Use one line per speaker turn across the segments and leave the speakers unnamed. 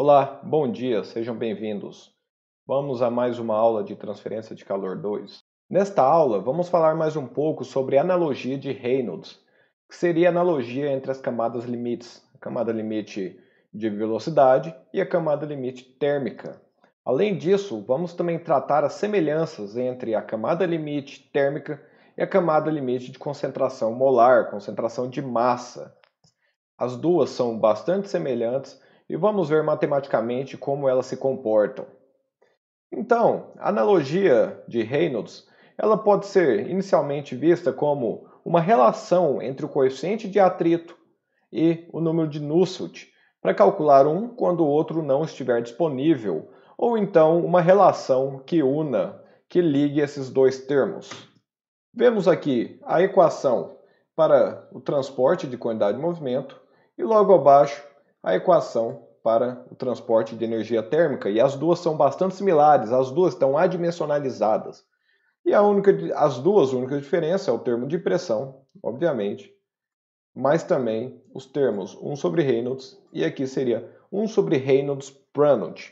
Olá, bom dia, sejam bem-vindos. Vamos a mais uma aula de transferência de calor 2. Nesta aula, vamos falar mais um pouco sobre analogia de Reynolds, que seria a analogia entre as camadas limites, a camada limite de velocidade e a camada limite térmica. Além disso, vamos também tratar as semelhanças entre a camada limite térmica e a camada limite de concentração molar, concentração de massa. As duas são bastante semelhantes e vamos ver matematicamente como elas se comportam. Então, a analogia de Reynolds ela pode ser inicialmente vista como uma relação entre o coeficiente de atrito e o número de Nusselt para calcular um quando o outro não estiver disponível, ou então uma relação que una, que ligue esses dois termos. Vemos aqui a equação para o transporte de quantidade de movimento e logo abaixo a equação para o transporte de energia térmica e as duas são bastante similares, as duas estão adimensionalizadas. E a única, as duas únicas diferenças é o termo de pressão, obviamente, mas também os termos 1 sobre Reynolds e aqui seria 1 sobre Reynolds Prandtl.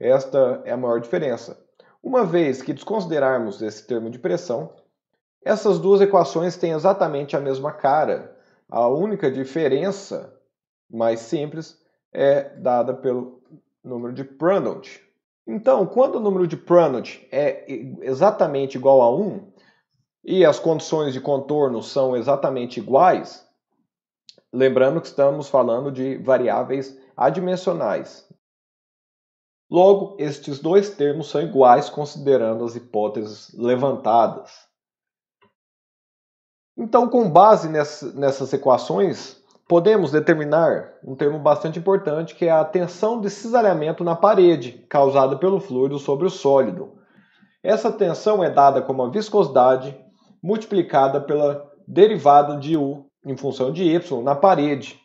Esta é a maior diferença. Uma vez que desconsiderarmos esse termo de pressão, essas duas equações têm exatamente a mesma cara. A única diferença mais simples é dada pelo número de Prandtl. Então, quando o número de Prandtl é exatamente igual a 1 e as condições de contorno são exatamente iguais, lembrando que estamos falando de variáveis adimensionais. Logo, estes dois termos são iguais considerando as hipóteses levantadas. Então, com base nessas equações, podemos determinar um termo bastante importante que é a tensão de cisalhamento na parede causada pelo fluido sobre o sólido. Essa tensão é dada como a viscosidade multiplicada pela derivada de U em função de Y na parede,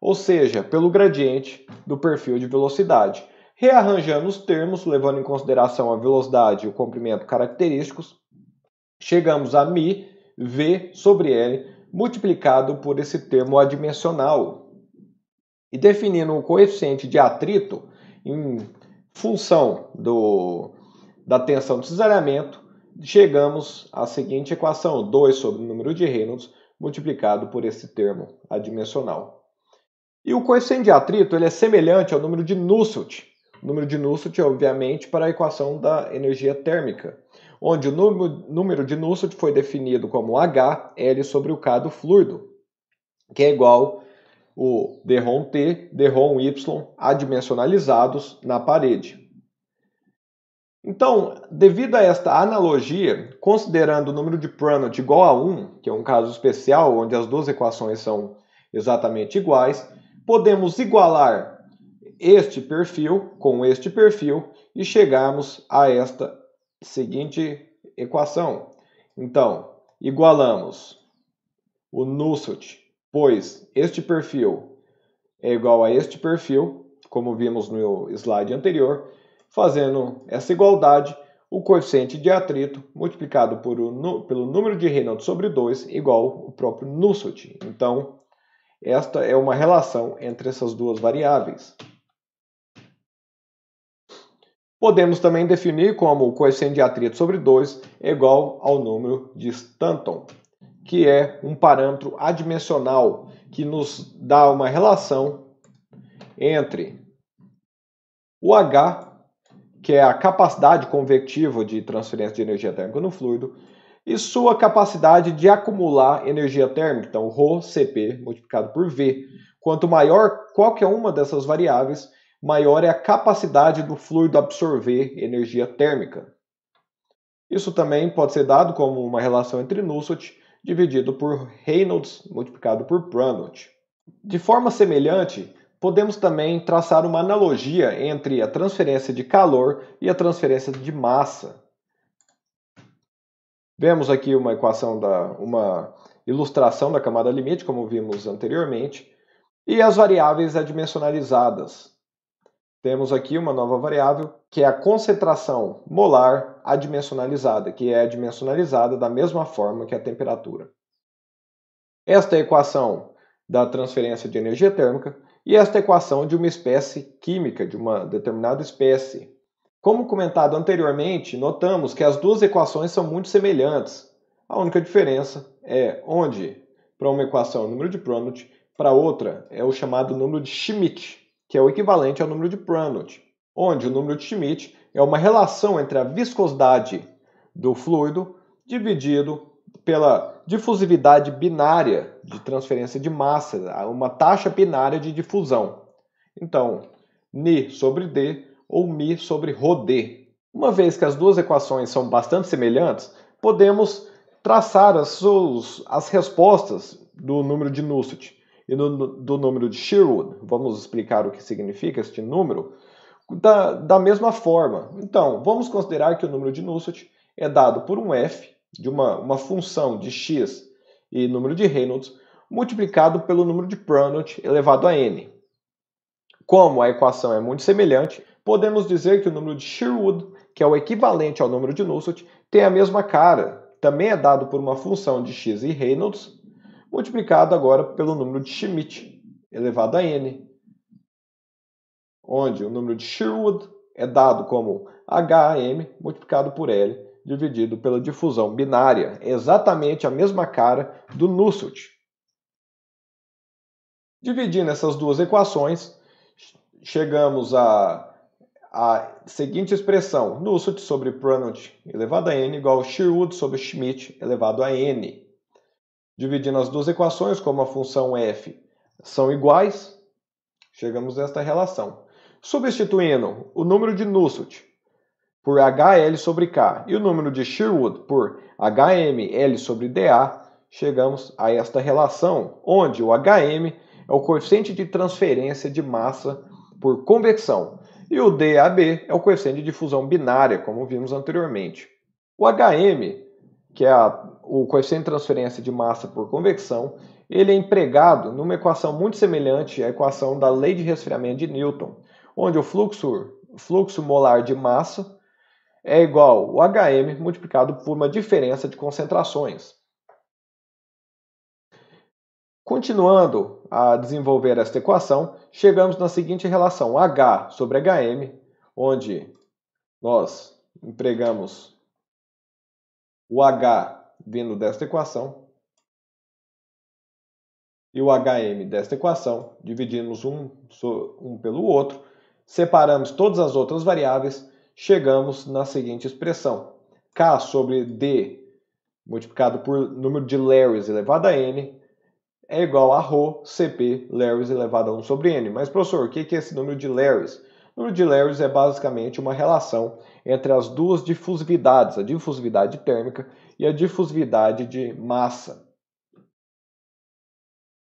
ou seja, pelo gradiente do perfil de velocidade. Rearranjando os termos, levando em consideração a velocidade e o comprimento característicos, chegamos a μ, v sobre L, multiplicado por esse termo adimensional. E definindo o coeficiente de atrito em função do, da tensão de cisalhamento chegamos à seguinte equação, 2 sobre o número de Reynolds multiplicado por esse termo adimensional. E o coeficiente de atrito ele é semelhante ao número de Nusselt. O número de Nusselt, obviamente, para a equação da energia térmica onde o número de Nusselt foi definido como HL sobre o K do fluido, que é igual o derrom T, derrom Y adimensionalizados na parede. Então, devido a esta analogia, considerando o número de Prandtl igual a 1, que é um caso especial onde as duas equações são exatamente iguais, podemos igualar este perfil com este perfil e chegarmos a esta seguinte equação. Então, igualamos o Nusselt, pois este perfil é igual a este perfil, como vimos no slide anterior, fazendo essa igualdade, o coeficiente de atrito multiplicado por o, pelo número de Reynolds sobre 2 igual o próprio Nusselt. Então, esta é uma relação entre essas duas variáveis. Podemos também definir como o coeficiente de atrito sobre 2 é igual ao número de Stanton, que é um parâmetro adimensional que nos dá uma relação entre o H, que é a capacidade convectiva de transferência de energia térmica no fluido, e sua capacidade de acumular energia térmica, então ρCp multiplicado por V. Quanto maior qualquer uma dessas variáveis, maior é a capacidade do fluido absorver energia térmica. Isso também pode ser dado como uma relação entre Nusselt dividido por Reynolds multiplicado por Prandtl. De forma semelhante, podemos também traçar uma analogia entre a transferência de calor e a transferência de massa. Vemos aqui uma equação da uma ilustração da camada limite, como vimos anteriormente, e as variáveis adimensionalizadas temos aqui uma nova variável que é a concentração molar adimensionalizada, que é adimensionalizada da mesma forma que a temperatura. Esta é a equação da transferência de energia térmica e esta é equação de uma espécie química, de uma determinada espécie. Como comentado anteriormente, notamos que as duas equações são muito semelhantes. A única diferença é onde, para uma equação, é o número de Prandtl, para outra é o chamado número de Schmidt, que é o equivalente ao número de Prandtl, onde o número de Schmidt é uma relação entre a viscosidade do fluido dividido pela difusividade binária de transferência de massa, uma taxa binária de difusão. Então, Ni sobre D ou Mi sobre rho D. Uma vez que as duas equações são bastante semelhantes, podemos traçar as, suas, as respostas do número de Nusselt e do, do número de Sherwood. Vamos explicar o que significa este número. Da, da mesma forma, então, vamos considerar que o número de Nusselt é dado por um f de uma, uma função de x e número de Reynolds multiplicado pelo número de Prandtl elevado a n. Como a equação é muito semelhante, podemos dizer que o número de Sherwood, que é o equivalente ao número de Nusselt, tem a mesma cara. Também é dado por uma função de x e Reynolds multiplicado agora pelo número de Schmidt, elevado a n, onde o número de Sherwood é dado como HM multiplicado por L, dividido pela difusão binária, é exatamente a mesma cara do Nusselt. Dividindo essas duas equações, chegamos à, seguinte expressão, Nusselt sobre Prandtl elevado a n igual a Sherwood sobre Schmidt elevado a n. Dividindo as duas equações, como a função f são iguais, chegamos a esta relação. Substituindo o número de Nusselt por HL sobre K e o número de Sherwood por HML sobre DA, chegamos a esta relação, onde o HM é o coeficiente de transferência de massa por convecção e o DAB é o coeficiente de difusão binária, como vimos anteriormente. O HM que é a, o coeficiente de transferência de massa por convecção, ele é empregado numa equação muito semelhante à equação da lei de resfriamento de Newton, onde o fluxo, fluxo molar de massa é igual o Hm multiplicado por uma diferença de concentrações. Continuando a desenvolver esta equação, chegamos na seguinte relação: H sobre Hm, onde nós empregamos o H vindo desta equação e o HM desta equação, dividimos um, um pelo outro, separamos todas as outras variáveis, chegamos na seguinte expressão. K sobre D multiplicado por número de Larrys elevado a N é igual a Rho CP Larrys elevado a 1 sobre N. Mas, professor, o que é esse número de Larrys? O de Lewis é basicamente uma relação entre as duas difusividades, a difusividade térmica e a difusividade de massa.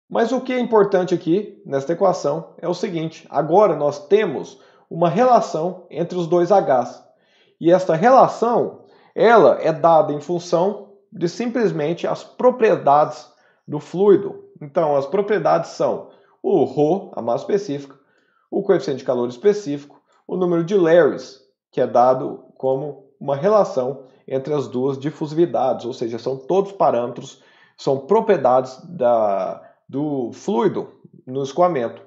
Mas o que é importante aqui nesta equação é o seguinte: agora nós temos uma relação entre os dois Hs. E esta relação, ela é dada em função de simplesmente as propriedades do fluido. Então, as propriedades são o ρ, a massa específica, o coeficiente de calor específico, o número de Larrys, que é dado como uma relação entre as duas difusividades, ou seja, são todos parâmetros, são propriedades da, do fluido no escoamento.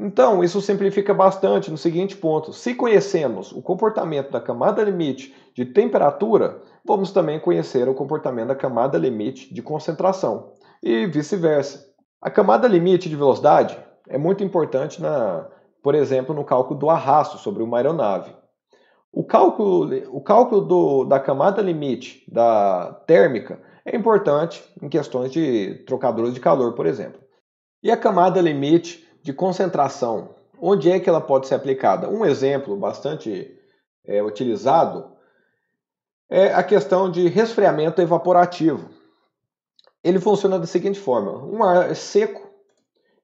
Então, isso simplifica bastante no seguinte ponto: se conhecemos o comportamento da camada limite de temperatura, vamos também conhecer o comportamento da camada limite de concentração, e vice-versa. A camada limite de velocidade é muito importante, na, por exemplo, no cálculo do arrasto sobre uma aeronave. O cálculo, o cálculo do, da camada limite da térmica é importante em questões de trocadores de calor, por exemplo. E a camada limite de concentração, onde é que ela pode ser aplicada? Um exemplo bastante é, utilizado é a questão de resfriamento evaporativo. Ele funciona da seguinte forma: um ar seco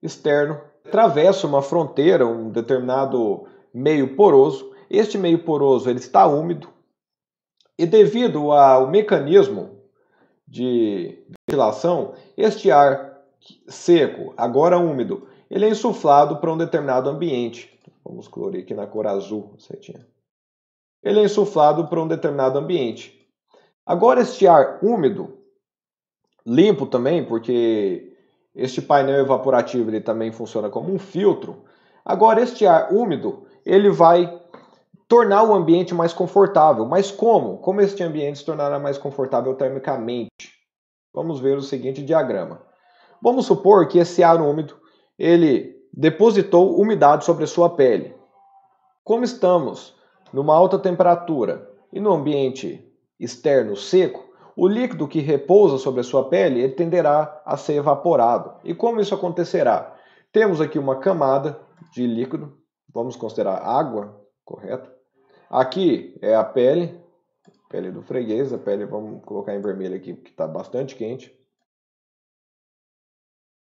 externo atravessa uma fronteira, um determinado meio poroso. Este meio poroso ele está úmido e devido ao mecanismo de ventilação, este ar seco, agora úmido, ele é insuflado para um determinado ambiente. Vamos colorir aqui na cor azul, certinho Ele é insuflado para um determinado ambiente. Agora este ar úmido, limpo também, porque este painel evaporativo ele também funciona como um filtro. Agora, este ar úmido ele vai tornar o ambiente mais confortável. Mas como? Como este ambiente se tornará mais confortável termicamente? Vamos ver o seguinte diagrama. Vamos supor que esse ar úmido ele depositou umidade sobre a sua pele. Como estamos numa alta temperatura e no ambiente externo seco, o líquido que repousa sobre a sua pele ele tenderá a ser evaporado. E como isso acontecerá? Temos aqui uma camada de líquido, vamos considerar água, correto? Aqui é a pele, pele do freguês, a pele vamos colocar em vermelho aqui porque está bastante quente.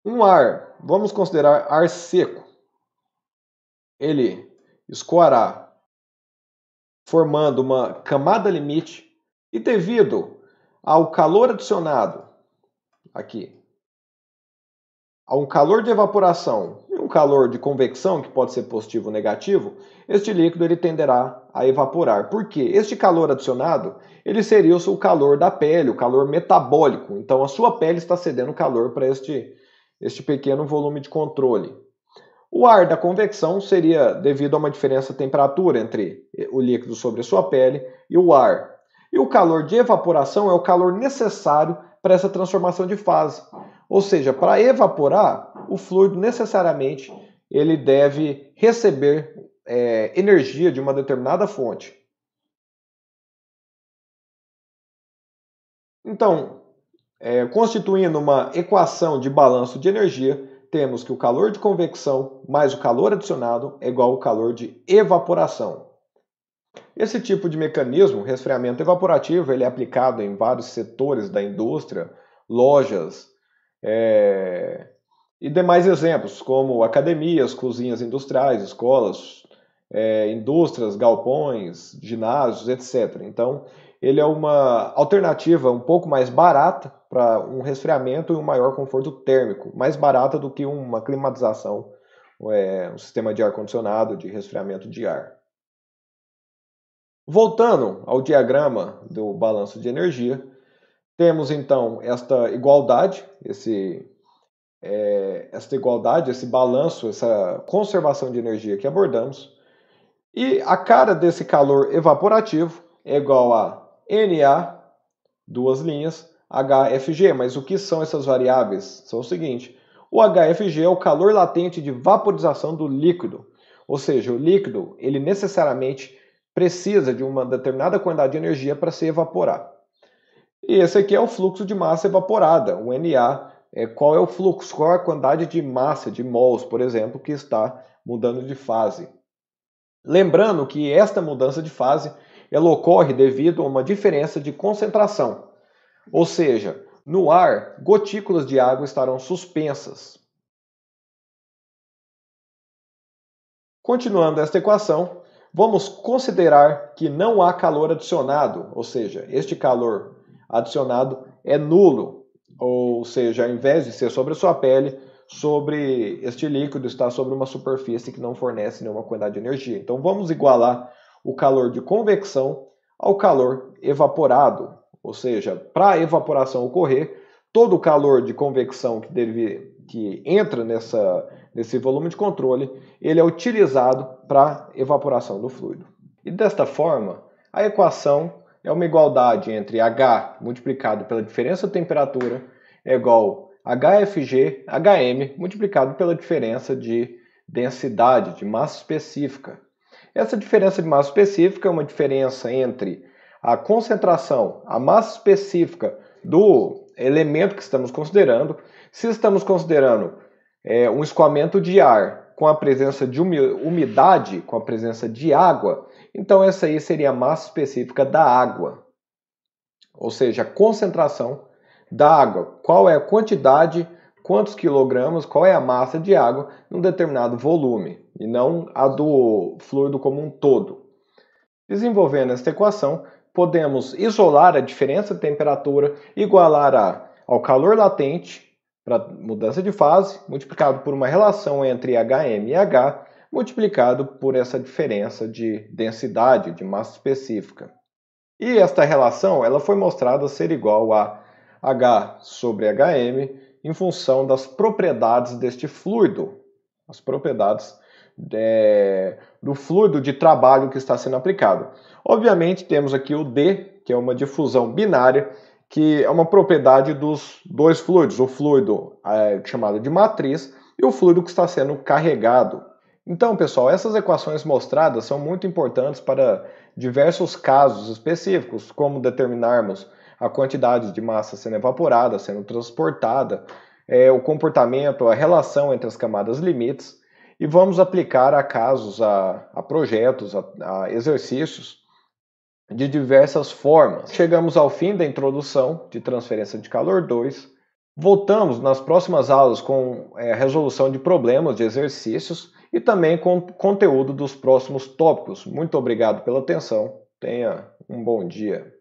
Um ar, vamos considerar ar seco. Ele escoará formando uma camada limite e devido ao calor adicionado aqui, a um calor de evaporação e um calor de convecção, que pode ser positivo ou negativo, este líquido ele tenderá a evaporar. Por quê? Este calor adicionado, ele seria o calor da pele, o calor metabólico. Então a sua pele está cedendo calor para este, este pequeno volume de controle. O ar da convecção seria devido a uma diferença de temperatura entre o líquido sobre a sua pele e o ar e o calor de evaporação é o calor necessário para essa transformação de fase. Ou seja, para evaporar, o fluido necessariamente ele deve receber é, energia de uma determinada fonte. Então, é, constituindo uma equação de balanço de energia, temos que o calor de convecção mais o calor adicionado é igual ao calor de evaporação. Esse tipo de mecanismo, resfriamento evaporativo, ele é aplicado em vários setores da indústria, lojas é... e demais exemplos, como academias, cozinhas industriais, escolas, é, indústrias, galpões, ginásios, etc. Então, ele é uma alternativa um pouco mais barata para um resfriamento e um maior conforto térmico, mais barata do que uma climatização, é, um sistema de ar-condicionado, de resfriamento de ar. Voltando ao diagrama do balanço de energia, temos então esta igualdade, esse, é, esta igualdade, esse balanço, essa conservação de energia que abordamos. E a cara desse calor evaporativo é igual a Na, duas linhas, HFG. Mas o que são essas variáveis? São o seguinte: o HFG é o calor latente de vaporização do líquido. Ou seja, o líquido ele necessariamente precisa de uma determinada quantidade de energia para se evaporar. E esse aqui é o fluxo de massa evaporada, o NA. É, qual é o fluxo? Qual é a quantidade de massa, de mols, por exemplo, que está mudando de fase? Lembrando que esta mudança de fase ela ocorre devido a uma diferença de concentração. Ou seja, no ar, gotículas de água estarão suspensas. Continuando esta equação, Vamos considerar que não há calor adicionado, ou seja, este calor adicionado é nulo, ou seja, ao invés de ser sobre a sua pele, sobre este líquido está sobre uma superfície que não fornece nenhuma quantidade de energia. Então vamos igualar o calor de convecção ao calor evaporado, ou seja, para a evaporação ocorrer, todo o calor de convecção que deve que entra nessa, nesse volume de controle, ele é utilizado para evaporação do fluido. E desta forma, a equação é uma igualdade entre H multiplicado pela diferença de temperatura é igual HFG, HM multiplicado pela diferença de densidade, de massa específica. Essa diferença de massa específica é uma diferença entre a concentração, a massa específica do elemento que estamos considerando se estamos considerando é, um escoamento de ar com a presença de umidade, com a presença de água, então essa aí seria a massa específica da água, ou seja, a concentração da água. Qual é a quantidade, quantos quilogramas, qual é a massa de água num determinado volume, e não a do fluido como um todo. Desenvolvendo esta equação, podemos isolar a diferença de temperatura, igualar a, ao calor latente para mudança de fase, multiplicado por uma relação entre Hm e H, multiplicado por essa diferença de densidade, de massa específica. E esta relação ela foi mostrada ser igual a H sobre Hm em função das propriedades deste fluido, as propriedades de, é, do fluido de trabalho que está sendo aplicado. Obviamente temos aqui o D, que é uma difusão binária, que é uma propriedade dos dois fluidos, o fluido é, chamado de matriz e o fluido que está sendo carregado. Então, pessoal, essas equações mostradas são muito importantes para diversos casos específicos, como determinarmos a quantidade de massa sendo evaporada, sendo transportada, é, o comportamento, a relação entre as camadas limites, e vamos aplicar a casos, a, a projetos, a, a exercícios de diversas formas. Chegamos ao fim da introdução de transferência de calor 2. Voltamos nas próximas aulas com é, resolução de problemas de exercícios e também com conteúdo dos próximos tópicos. Muito obrigado pela atenção. Tenha um bom dia.